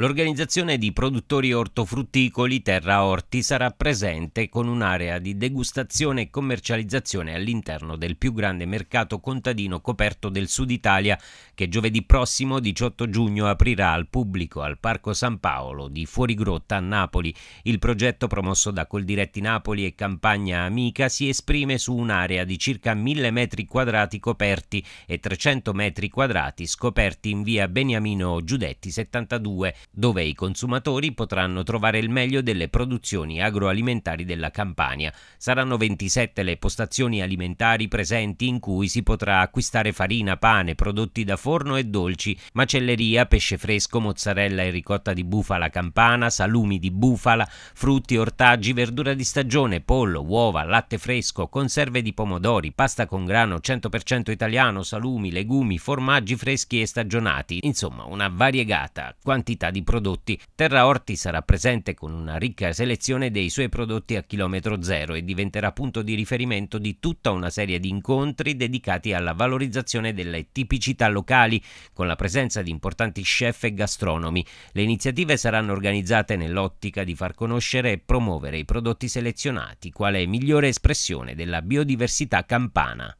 L'organizzazione di produttori ortofrutticoli Terra Orti sarà presente con un'area di degustazione e commercializzazione all'interno del più grande mercato contadino coperto del sud Italia che giovedì prossimo 18 giugno aprirà al pubblico al Parco San Paolo di Fuorigrotta a Napoli. Il progetto promosso da Coldiretti Napoli e Campagna Amica si esprime su un'area di circa 1000 metri quadrati coperti e 300 metri quadrati scoperti in via Beniamino Giudetti 72 dove i consumatori potranno trovare il meglio delle produzioni agroalimentari della Campania. Saranno 27 le postazioni alimentari presenti in cui si potrà acquistare farina, pane, prodotti da forno e dolci, macelleria, pesce fresco, mozzarella e ricotta di bufala campana, salumi di bufala, frutti, ortaggi, verdura di stagione, pollo, uova, latte fresco, conserve di pomodori, pasta con grano 100% italiano, salumi, legumi, formaggi freschi e stagionati. Insomma, una variegata quantità di di prodotti, Terra Orti sarà presente con una ricca selezione dei suoi prodotti a chilometro zero e diventerà punto di riferimento di tutta una serie di incontri dedicati alla valorizzazione delle tipicità locali, con la presenza di importanti chef e gastronomi. Le iniziative saranno organizzate nell'ottica di far conoscere e promuovere i prodotti selezionati, quale migliore espressione della biodiversità campana.